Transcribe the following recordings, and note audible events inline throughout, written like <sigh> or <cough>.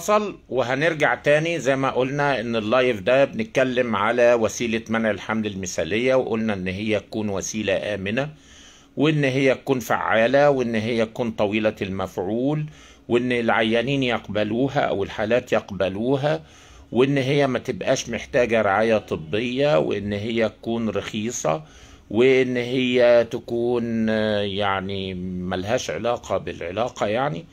حصل وهنرجع تاني زي ما قلنا ان اللايف ده بنتكلم على وسيلة منع الحمل المثالية وقلنا ان هي تكون وسيلة آمنة وان هي تكون فعالة وان هي تكون طويلة المفعول وان العيانين يقبلوها او الحالات يقبلوها وان هي ما تبقاش محتاجة رعاية طبية وان هي تكون رخيصة وان هي تكون آه، يعني ملهاش علاقة بالعلاقة يعني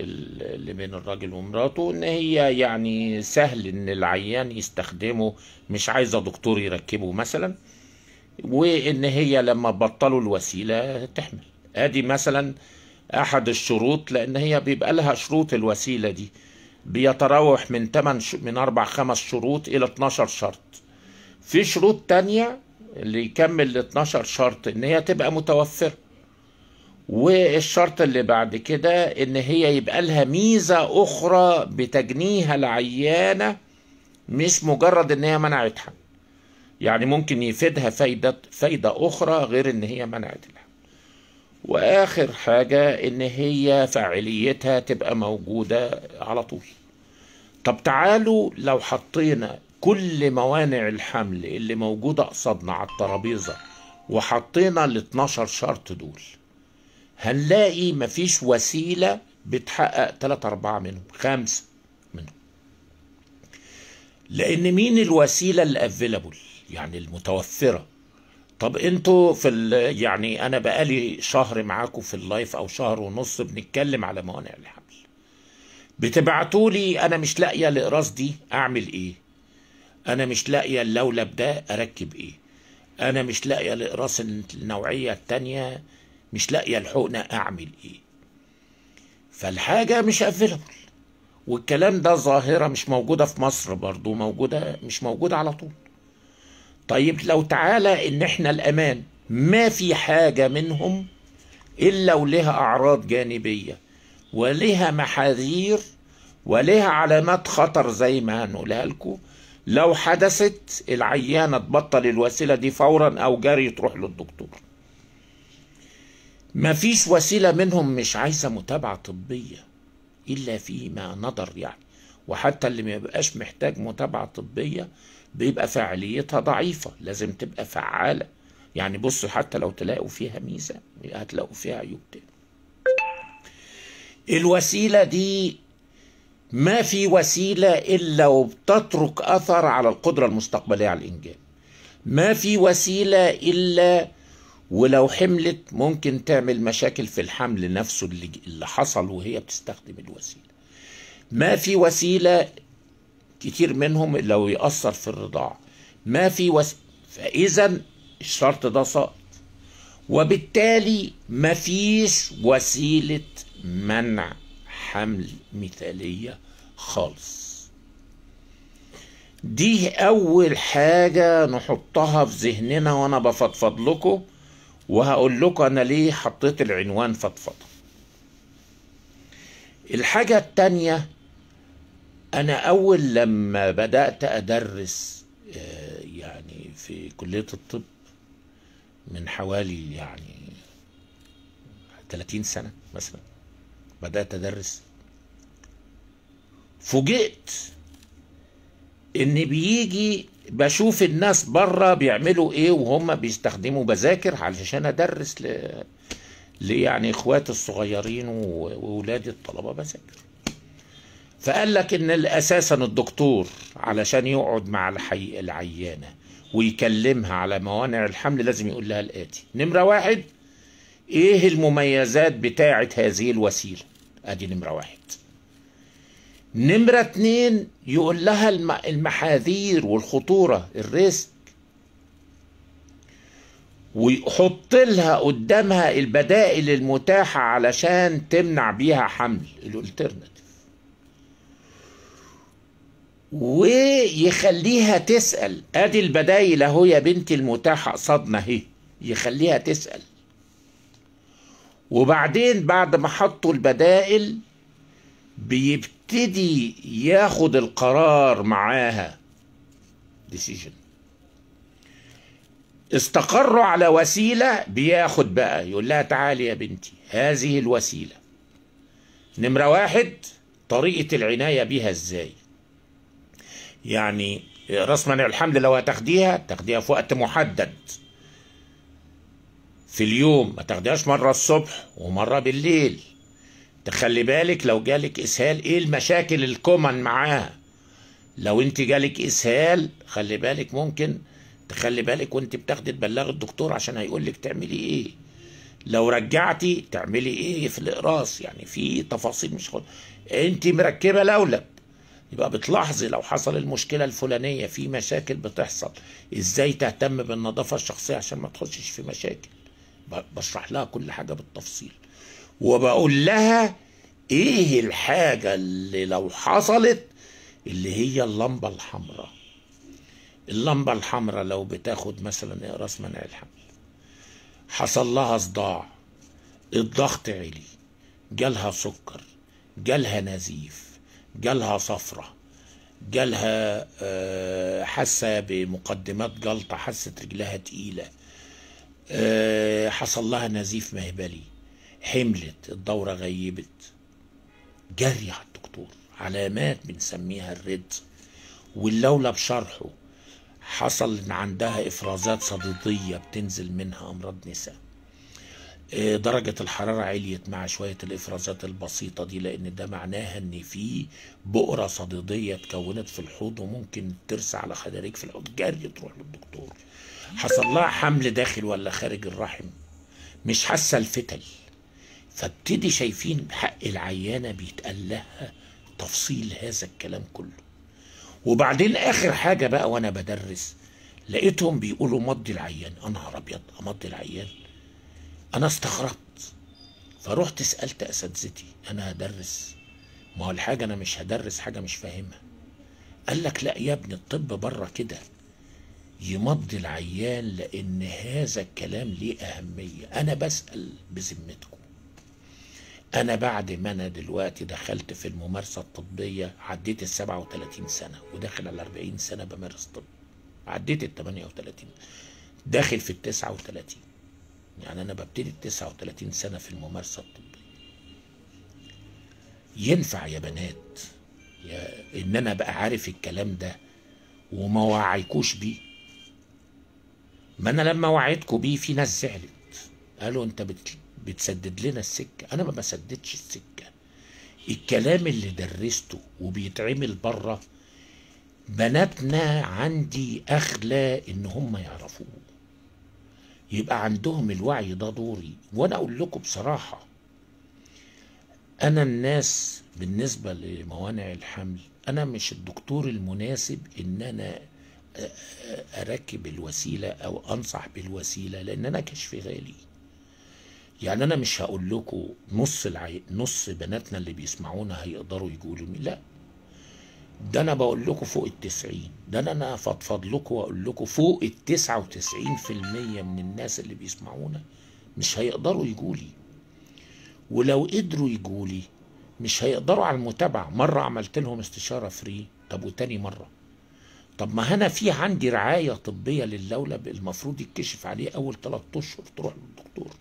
اللي بين الراجل ومراته ان هي يعني سهل ان العيان يستخدمه مش عايزه دكتور يركبه مثلا وان هي لما بطلوا الوسيله تحمل ادي مثلا احد الشروط لان هي بيبقى لها شروط الوسيله دي بيتراوح من 8 ش... من 4 5 شروط الى 12 شرط في شروط تانية اللي يكمل ال 12 شرط ان هي تبقى متوفره والشرط اللي بعد كده ان هي يبقى لها ميزه اخرى بتجنيها العيانه مش مجرد ان هي منعتها يعني ممكن يفيدها فايده فايده اخرى غير ان هي منعت الحمل واخر حاجه ان هي فاعليتها تبقى موجوده على طول طب تعالوا لو حطينا كل موانع الحمل اللي موجوده قصادنا على الترابيزه وحطينا ال 12 شرط دول هنلاقي مفيش وسيلة بتحقق 3 أربعة منهم خمسة منهم لأن مين الوسيلة الافيلابل يعني المتوفرة طب انتوا في يعني انا بقالي شهر معاكم في اللايف او شهر ونص بنتكلم على موانع الحمل بتبعتوا لي انا مش لاقيه الاقراص دي اعمل ايه انا مش لاقيه اللولب ده اركب ايه انا مش لاقيه الاقراص النوعيه التانيه مش لاقيه الحقنه اعمل ايه فالحاجه مش افيلبل والكلام ده ظاهره مش موجوده في مصر برضو موجوده مش موجوده على طول طيب لو تعالى ان احنا الامان ما في حاجه منهم الا ولها اعراض جانبيه ولها محاذير ولها علامات خطر زي ما هنقولها لكم لو حدثت العيانه تبطل الوسيله دي فورا او جري تروح للدكتور ما فيش وسيلة منهم مش عايزة متابعة طبية إلا فيما نظر يعني وحتى اللي ما يبقاش محتاج متابعة طبية بيبقى فعاليتها ضعيفة لازم تبقى فعالة يعني بصوا حتى لو تلاقوا فيها ميزة هتلاقوا فيها عيوب تاني الوسيلة دي ما في وسيلة إلا وبتترك أثر على القدرة المستقبلية على الإنجاب ما في وسيلة إلا ولو حملت ممكن تعمل مشاكل في الحمل نفسه اللي, حصل وهي بتستخدم الوسيله ما في وسيله كتير منهم لو يأثر في الرضاعة ما في وس... فإذا الشرط ده ساقط وبالتالي ما فيش وسيلة منع حمل مثالية خالص دي أول حاجة نحطها في ذهننا وأنا بفضفض لكم وهقول لكم انا ليه حطيت العنوان فضفضه الحاجه الثانيه انا اول لما بدات ادرس آه، يعني في كليه الطب من حوالي يعني 30 سنه مثلا بدات ادرس فوجئت ان بيجي بشوف الناس بره بيعملوا ايه وهم بيستخدموا بذاكر علشان ادرس ل... يعني اخواتي الصغيرين واولادي الطلبه بذاكر فقال لك ان اساسا الدكتور علشان يقعد مع الحي... العيانه ويكلمها على موانع الحمل لازم يقول لها الاتي نمره واحد ايه المميزات بتاعه هذه الوسيله ادي نمره واحد نمرة اتنين يقول لها المحاذير والخطورة الريسك ويحط لها قدامها البدائل المتاحة علشان تمنع بيها حمل الالترناتيف ويخليها تسأل ادي البدايل اهو يا بنتي المتاحة قصادنا اهي يخليها تسأل وبعدين بعد ما حطوا البدائل بيبت يبتدي ياخد القرار معاها decision استقروا على وسيلة بياخد بقى يقول لها تعالي يا بنتي هذه الوسيلة نمرة واحد طريقة العناية بها ازاي يعني راس منع الحمل لو هتاخديها تاخديها في وقت محدد في اليوم ما تاخديهاش مرة الصبح ومرة بالليل تخلي بالك لو جالك اسهال ايه المشاكل الكومن معاها لو انت جالك اسهال خلي بالك ممكن تخلي بالك وانت بتاخدي تبلغي الدكتور عشان هيقول لك تعملي ايه لو رجعتي تعملي ايه في الاقراص يعني في تفاصيل مش خل... انت مركبه لولب يبقى بتلاحظي لو حصل المشكله الفلانيه في مشاكل بتحصل ازاي تهتم بالنظافه الشخصيه عشان ما تخشش في مشاكل بشرح لها كل حاجه بالتفصيل وبقول لها ايه الحاجة اللي لو حصلت اللي هي اللمبة الحمراء اللمبة الحمراء لو بتاخد مثلا اقراص منع الحمل حصل لها صداع الضغط عالي جالها سكر جالها نزيف جالها صفرة جالها آه، حاسة بمقدمات جلطة حاسة رجلها تقيلة آه، حصل لها نزيف مهبلي حملت الدورة غيبت جري على الدكتور علامات بنسميها الرد واللولا بشرحه حصل ان عندها افرازات صديديه بتنزل منها امراض نساء آه، درجة الحرارة عليت مع شوية الإفرازات البسيطة دي لأن ده معناها إن في بؤرة صديدية اتكونت في الحوض وممكن ترسى على خدريك في الحوض جري تروح للدكتور حصل لها حمل داخل ولا خارج الرحم مش حاسة الفتل فابتدي شايفين حق العيانة بيتقال لها تفصيل هذا الكلام كله وبعدين آخر حاجة بقى وأنا بدرس لقيتهم بيقولوا مضي العيان أنا أبيض أمضي العيان أنا استغربت فرحت سألت أساتذتي أنا هدرس ما هو الحاجة أنا مش هدرس حاجة مش فاهمها قال لك لا يا ابني الطب بره كده يمضي العيان لأن هذا الكلام ليه أهمية أنا بسأل بذمتكم أنا بعد ما أنا دلوقتي دخلت في الممارسة الطبية عديت ال 37 سنة وداخل على 40 سنة بمارس طب عديت ال 38 داخل في ال 39 يعني أنا ببتدي ال 39 سنة في الممارسة الطبية ينفع يا بنات يا إن أنا بقى عارف الكلام ده وما وعيكوش بيه ما أنا لما وعيتكوا بيه في ناس زعلت قالوا أنت بت بتسدد لنا السكة أنا ما بسددش السكة الكلام اللي درسته وبيتعمل بره بناتنا عندي أغلى إن هم يعرفوه يبقى عندهم الوعي ده دوري وأنا أقول لكم بصراحة أنا الناس بالنسبة لموانع الحمل أنا مش الدكتور المناسب إن أنا أركب الوسيلة أو أنصح بالوسيلة لأن أنا كشف غالي يعني انا مش هقول لكم نص العي... نص بناتنا اللي بيسمعونا هيقدروا يقولوا لا ده انا بقول لكم فوق التسعين ده انا انا فضفض لكم واقول لكم فوق ال 99% من الناس اللي بيسمعونا مش هيقدروا يقولي ولو قدروا يقولي مش هيقدروا على المتابعة مرة عملت لهم استشارة فري طب وتاني مرة طب ما انا في عندي رعاية طبية للولب المفروض يتكشف عليه اول 3 اشهر تروح للدكتور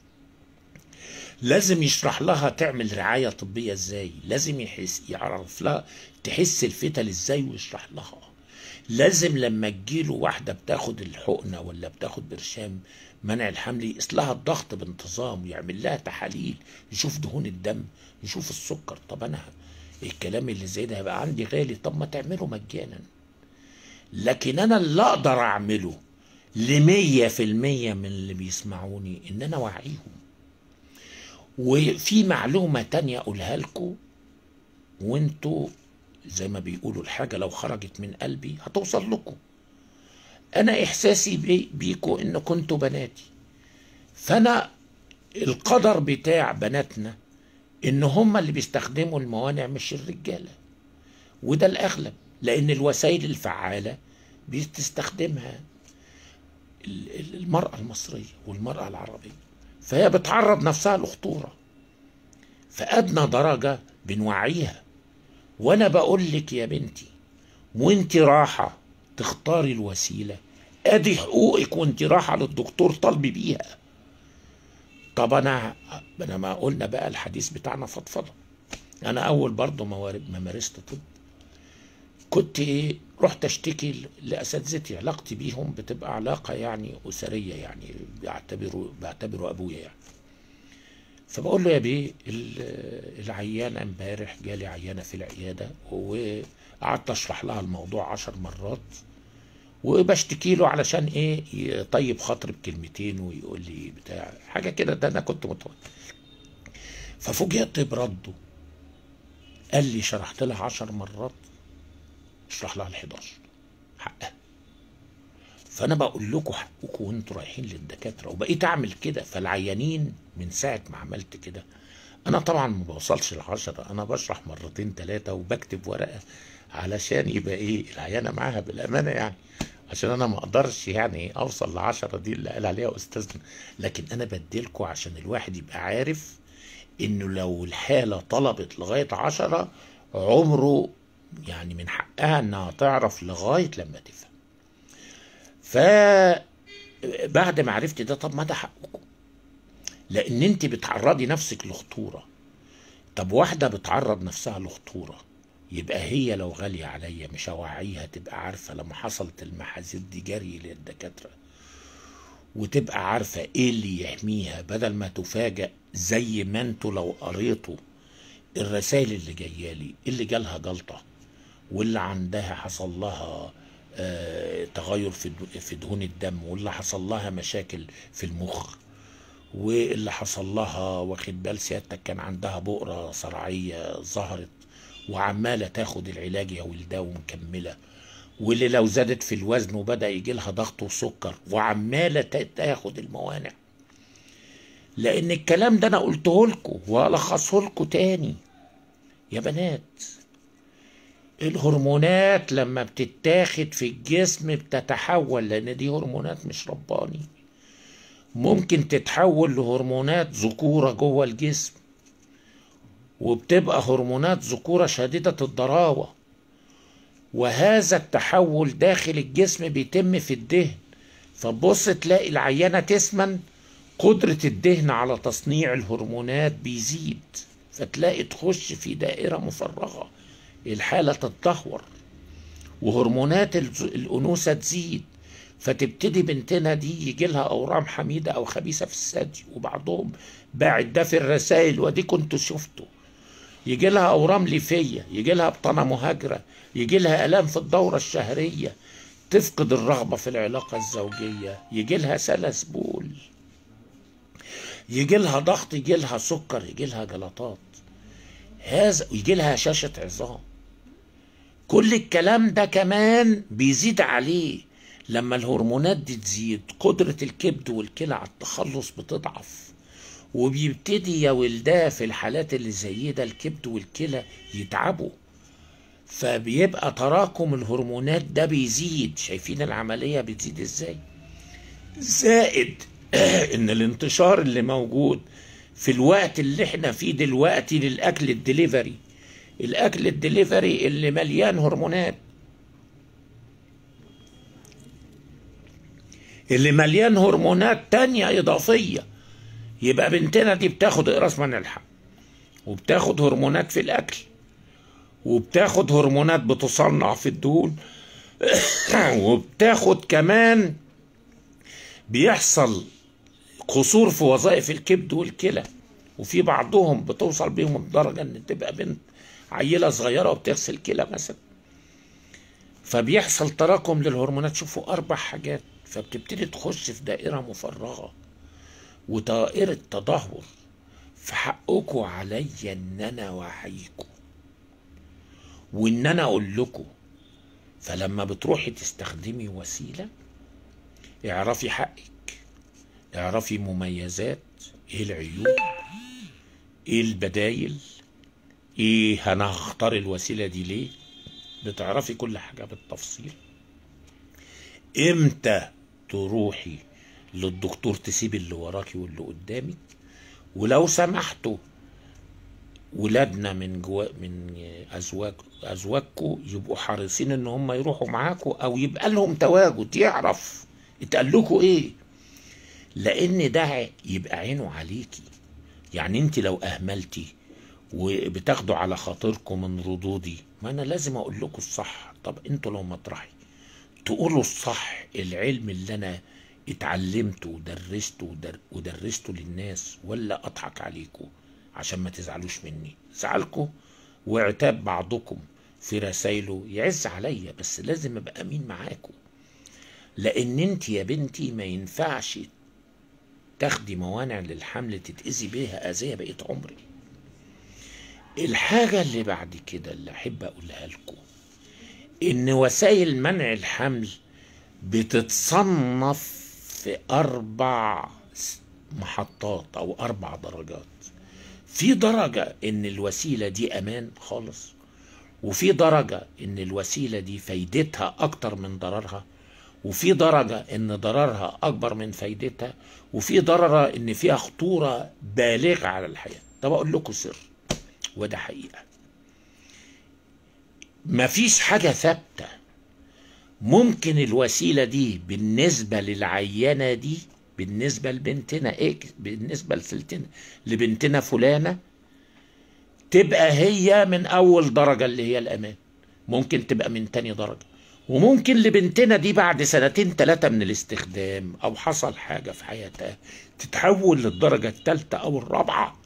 لازم يشرح لها تعمل رعاية طبية ازاي لازم يحس يعرف لها تحس الفتل ازاي ويشرح لها لازم لما تجيله واحدة بتاخد الحقنة ولا بتاخد برشام منع الحمل يقيس لها الضغط بانتظام ويعمل لها تحاليل يشوف دهون الدم يشوف السكر طب انا الكلام اللي زي ده هيبقى عندي غالي طب ما تعمله مجانا لكن انا اللي اقدر اعمله لمية في المية من اللي بيسمعوني ان انا وعيهم وفي معلومة تانية أقولها لكم وانتوا زي ما بيقولوا الحاجة لو خرجت من قلبي هتوصل لكم أنا إحساسي بيكوا إن كنتوا بناتي فأنا القدر بتاع بناتنا إن هما اللي بيستخدموا الموانع مش الرجالة وده الأغلب لأن الوسائل الفعالة بتستخدمها المرأة المصرية والمرأة العربية فهي بتعرض نفسها لخطورة فأدنى درجة بنوعيها وأنا بقول لك يا بنتي وانت راحة تختاري الوسيلة ادي حقوقك وانت راحة للدكتور طالبي بيها طب انا انا ما قلنا بقى الحديث بتاعنا فضفضه انا اول برضه ما مارست طب كنت ايه رحت اشتكي لاساتذتي علاقتي بيهم بتبقى علاقه يعني اسريه يعني بيعتبروا بيعتبروا ابويا يعني فبقول له يا بيه العيانه امبارح جالي عيانه في العياده وقعدت اشرح لها الموضوع عشر مرات وبشتكي له علشان ايه يطيب خاطري بكلمتين ويقول لي بتاع حاجه كده ده انا كنت متوقع ففوجئت برده قال لي شرحت لها عشر مرات اشرح لها ال11 حقها فانا بقول لكم حقكم وانتوا رايحين للدكاتره وبقيت اعمل كده فالعيانين من ساعه ما عملت كده انا طبعا ما بوصلش العشرة انا بشرح مرتين ثلاثه وبكتب ورقه علشان يبقى ايه العيانه معاها بالامانه يعني عشان انا ما اقدرش يعني اوصل لعشرة دي اللي قال عليها استاذنا لكن انا بديلكم عشان الواحد يبقى عارف انه لو الحاله طلبت لغايه عشرة عمره يعني من حقها انها تعرف لغايه لما تفهم ف بعد ما عرفت ده طب ما ده حقكم لان انت بتعرضي نفسك لخطوره طب واحده بتعرض نفسها لخطوره يبقى هي لو غالية عليا مش هوعيها تبقى عارفة لما حصلت المحاذير دي جري للدكاترة وتبقى عارفة ايه اللي يحميها بدل ما تفاجأ زي ما انتوا لو قريتوا الرسائل اللي جاية لي اللي جالها جلطة واللي عندها حصل لها آه، تغير في دهون الدم واللي حصل لها مشاكل في المخ واللي حصل لها واخد بال سيادتك كان عندها بؤرة صرعية ظهرت وعمالة تاخد العلاج يا ولده ومكملة واللي لو زادت في الوزن وبدأ يجي لها ضغط وسكر وعمالة تاخد الموانع لأن الكلام ده أنا قلته لكم وألخصه لكم تاني يا بنات الهرمونات لما بتتاخد في الجسم بتتحول لان دي هرمونات مش رباني ممكن تتحول لهرمونات ذكورة جوه الجسم وبتبقى هرمونات ذكورة شديدة الضراوة وهذا التحول داخل الجسم بيتم في الدهن فتبص تلاقي العينة تسمن قدرة الدهن على تصنيع الهرمونات بيزيد فتلاقي تخش في دائرة مفرغة الحالة تتدهور وهرمونات الأنوثة تزيد فتبتدي بنتنا دي يجي لها أورام حميدة أو خبيثة في الثدي وبعضهم باعت ده في الرسائل ودي كنت شفته يجي لها أورام ليفية يجي لها بطانة مهاجرة يجي لها آلام في الدورة الشهرية تفقد الرغبة في العلاقة الزوجية يجي لها سلس بول يجي لها ضغط يجي لها سكر يجي لها جلطات هذا يجي لها شاشه عظام كل الكلام ده كمان بيزيد عليه لما الهرمونات دي تزيد قدرة الكبد والكلى على التخلص بتضعف وبيبتدي يا ولداه في الحالات اللي زي ده الكبد والكلى يتعبوا فبيبقى تراكم الهرمونات ده بيزيد شايفين العملية بتزيد ازاي زائد <clears throat> ان الانتشار اللي موجود في الوقت اللي احنا فيه دلوقتي للاكل الدليفري الأكل الدليفري اللي مليان هرمونات اللي مليان هرمونات تانية إضافية يبقى بنتنا دي بتاخد إقراص من الحق وبتاخد هرمونات في الأكل وبتاخد هرمونات بتصنع في الدهون <coughs> وبتاخد كمان بيحصل قصور في وظائف الكبد والكلى وفي بعضهم بتوصل بيهم الدرجة إن تبقى بنت عيله صغيره وبتغسل كلى مثلا فبيحصل تراكم للهرمونات شوفوا اربع حاجات فبتبتدي تخش في دائره مفرغه ودائره تدهور في حقكوا عليا ان انا وعيكوا وان انا اقول لكم فلما بتروحي تستخدمي وسيله اعرفي حقك اعرفي مميزات ايه العيوب ايه البدايل ايه انا هختار الوسيله دي ليه بتعرفي كل حاجه بالتفصيل امتى تروحي للدكتور تسيبي اللي وراكي واللي قدامك ولو سمحتوا ولادنا من جوا من ازواج ازواجكم يبقوا حريصين ان هم يروحوا معاكم او يبقى لهم تواجد يعرف اتقال لكم ايه لان ده يبقى عينه عليكي يعني انت لو اهملتي وبتاخدوا على خاطركم من ردودي ما انا لازم اقول لكم الصح طب انتوا لو مطرحي تقولوا الصح العلم اللي انا اتعلمته ودرسته ودر... ودرسته للناس ولا اضحك عليكم عشان ما تزعلوش مني زعلكم وعتاب بعضكم في رسايله يعز عليا بس لازم ابقى امين معاكم لان انت يا بنتي ما ينفعش تاخدي موانع للحمل تتاذي بيها اذيه بقيت عمرك الحاجة اللي بعد كده اللي أحب أقولها لكم إن وسائل منع الحمل بتتصنف في أربع محطات أو أربع درجات في درجة إن الوسيلة دي أمان خالص وفي درجة إن الوسيلة دي فايدتها أكتر من ضررها وفي درجة إن ضررها أكبر من فايدتها وفي درجة إن فيها خطورة بالغة على الحياة طب أقول لكم سر وده حقيقة مفيش حاجة ثابتة ممكن الوسيلة دي بالنسبة للعينة دي بالنسبة لبنتنا إيه بالنسبة لسلتنا لبنتنا فلانة تبقى هي من أول درجة اللي هي الأمان ممكن تبقى من تاني درجة وممكن لبنتنا دي بعد سنتين ثلاثة من الاستخدام أو حصل حاجة في حياتها تتحول للدرجة الثالثة أو الرابعة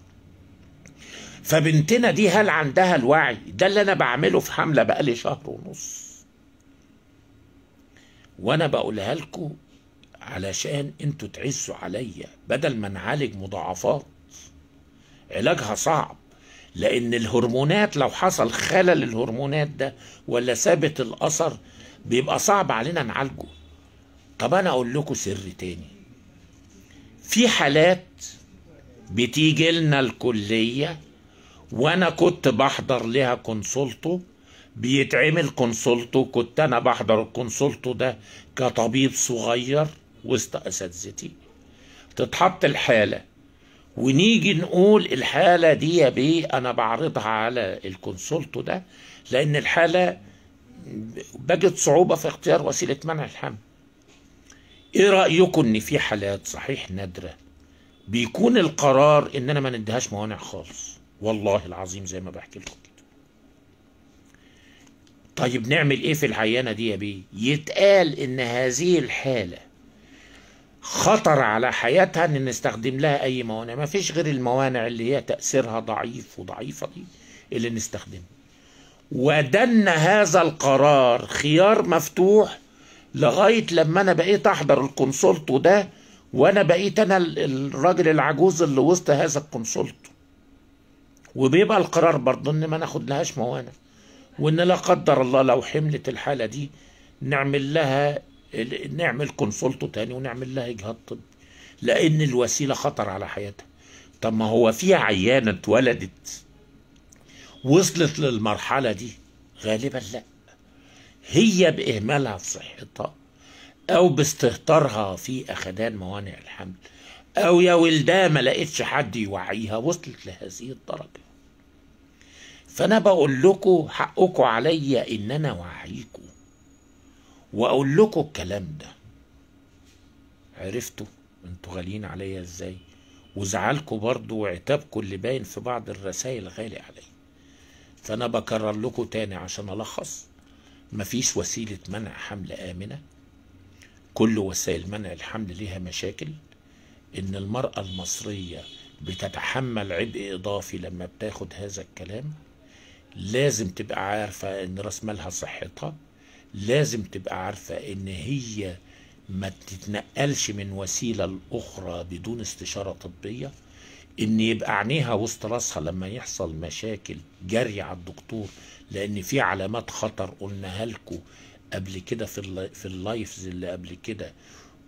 فبنتنا دي هل عندها الوعي ده اللي انا بعمله في حمله بقالي شهر ونص وانا بقولها لكم علشان انتوا تعزوا عليا بدل ما نعالج مضاعفات علاجها صعب لان الهرمونات لو حصل خلل الهرمونات ده ولا ثابت الاثر بيبقى صعب علينا نعالجه طب انا اقول لكم سر تاني في حالات بتيجي لنا الكليه وانا كنت بحضر لها كونسولتو بيتعمل كونسولتو كنت انا بحضر الكونسولتو ده كطبيب صغير وسط اساتذتي تتحط الحاله ونيجي نقول الحاله دي يا بيه انا بعرضها على الكونسولتو ده لان الحاله بجد صعوبه في اختيار وسيله منع الحمل ايه رايكم ان في حالات صحيح نادره بيكون القرار ان انا ما نديهاش موانع خالص والله العظيم زي ما بحكي لكم كده طيب نعمل ايه في العينه دي يا بيه يتقال ان هذه الحاله خطر على حياتها ان نستخدم لها اي موانع ما فيش غير الموانع اللي هي تاثيرها ضعيف وضعيفه دي اللي نستخدمها ودن هذا القرار خيار مفتوح لغايه لما انا بقيت احضر الكونسولتو ده وانا بقيت انا الراجل العجوز اللي وسط هذا الكونسولتو وبيبقى القرار برضه ان ما ناخد لهاش موانع وان لا قدر الله لو حملت الحاله دي نعمل لها نعمل كونسولتو تاني ونعمل لها اجهاض طبي لان الوسيله خطر على حياتها طب ما هو في عيانه اتولدت وصلت للمرحله دي غالبا لا هي باهمالها في صحتها او باستهتارها في اخدان موانع الحمل أو يا ولدها ما لقيتش حد يوعيها وصلت لهذه الدرجة فأنا بقول لكم حقكم عليا إن أنا أوعيكم وأقول لكم الكلام ده عرفتوا انتوا غاليين عليا ازاي وزعلكم برضو وعتابكم اللي باين في بعض الرسائل غالي عليا فأنا بكرر لكم تاني عشان ألخص مفيش وسيلة منع حمل آمنة كل وسائل منع الحمل ليها مشاكل ان المرأة المصرية بتتحمل عبء اضافي لما بتاخد هذا الكلام لازم تبقى عارفة ان راس مالها صحتها لازم تبقى عارفة ان هي ما تتنقلش من وسيلة لأخرى بدون استشارة طبية ان يبقى عينيها وسط راسها لما يحصل مشاكل جري على الدكتور لان في علامات خطر قلناها لكم قبل كده في في اللايفز اللي قبل كده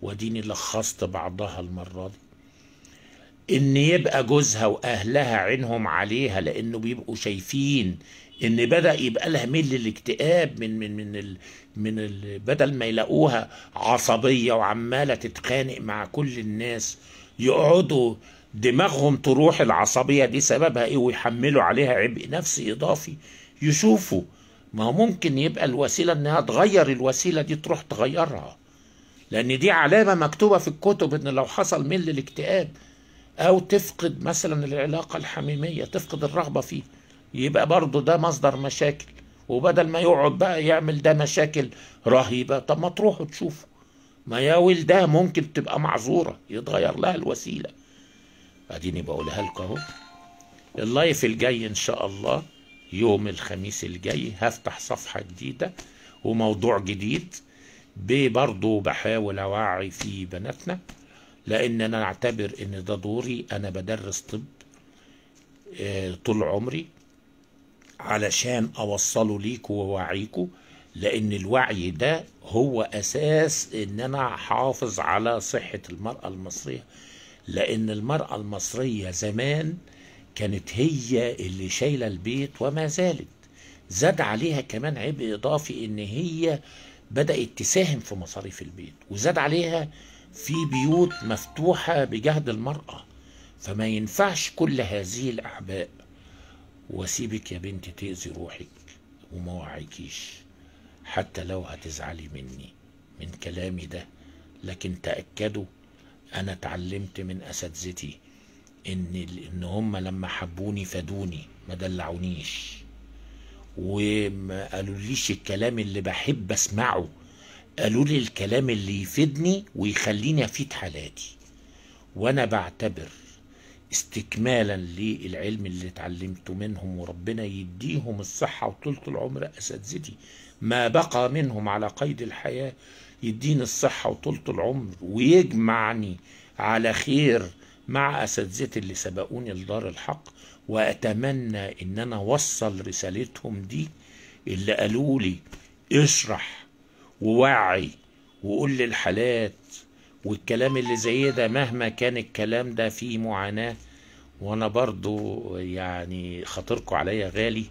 وديني لخصت بعضها المرة دي ان يبقى جوزها واهلها عينهم عليها لانه بيبقوا شايفين ان بدا يبقى لها ميل للاكتئاب من من من ال من ال بدل ما يلاقوها عصبيه وعماله تتخانق مع كل الناس يقعدوا دماغهم تروح العصبيه دي سببها ايه ويحملوا عليها عبء نفسي اضافي يشوفوا ما هو ممكن يبقى الوسيله انها تغير الوسيله دي تروح تغيرها لأن دي علامة مكتوبة في الكتب إن لو حصل مل الاكتئاب أو تفقد مثلا العلاقة الحميمية تفقد الرغبة فيه يبقى برضه ده مصدر مشاكل وبدل ما يقعد بقى يعمل ده مشاكل رهيبة طب ما تروحوا تشوفوا ما يا ولدها ممكن تبقى معذورة يتغير لها الوسيلة اديني بقولها لكم اهو اللايف الجاي ان شاء الله يوم الخميس الجاي هفتح صفحة جديدة وموضوع جديد ب برضه بحاول اوعي في بناتنا لان انا اعتبر ان ده دوري انا بدرس طب آه، طول عمري علشان اوصله ليكوا ووعيكوا لان الوعي ده هو اساس ان انا احافظ على صحة المرأة المصرية لان المرأة المصرية زمان كانت هي اللي شايلة البيت وما زالت زاد عليها كمان عبء اضافي ان هي بدأت تساهم في مصاريف البيت وزاد عليها في بيوت مفتوحة بجهد المرأة فما ينفعش كل هذه الأعباء واسيبك يا بنتي تأذي روحك وما وعيكيش حتى لو هتزعلي مني من كلامي ده لكن تأكدوا أنا اتعلمت من أساتذتي إن إن هم لما حبوني فادوني ما دلعونيش وما قالوليش الكلام اللي بحب اسمعه قالوا لي الكلام اللي يفيدني ويخليني افيد حالاتي وانا بعتبر استكمالا للعلم اللي اتعلمته منهم وربنا يديهم الصحة وطولة العمر أساتذتي ما بقى منهم على قيد الحياة يديني الصحة وطولة العمر ويجمعني على خير مع أساتذتي اللي سبقوني لدار الحق وأتمنى إن أنا أوصل رسالتهم دي اللي قالوا لي اشرح ووعي وقول للحالات والكلام اللي زي ده مهما كان الكلام ده فيه معاناة وانا برضو يعني خاطركم عليا غالي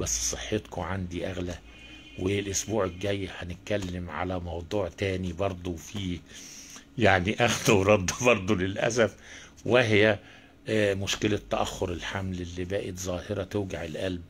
بس صحتكم عندي اغلى والاسبوع الجاي هنتكلم على موضوع تاني برضو فيه يعني <laughs> اخذ ورد برضو للاسف وهي آه، مشكلة تأخر الحمل اللي بقت ظاهرة توجع القلب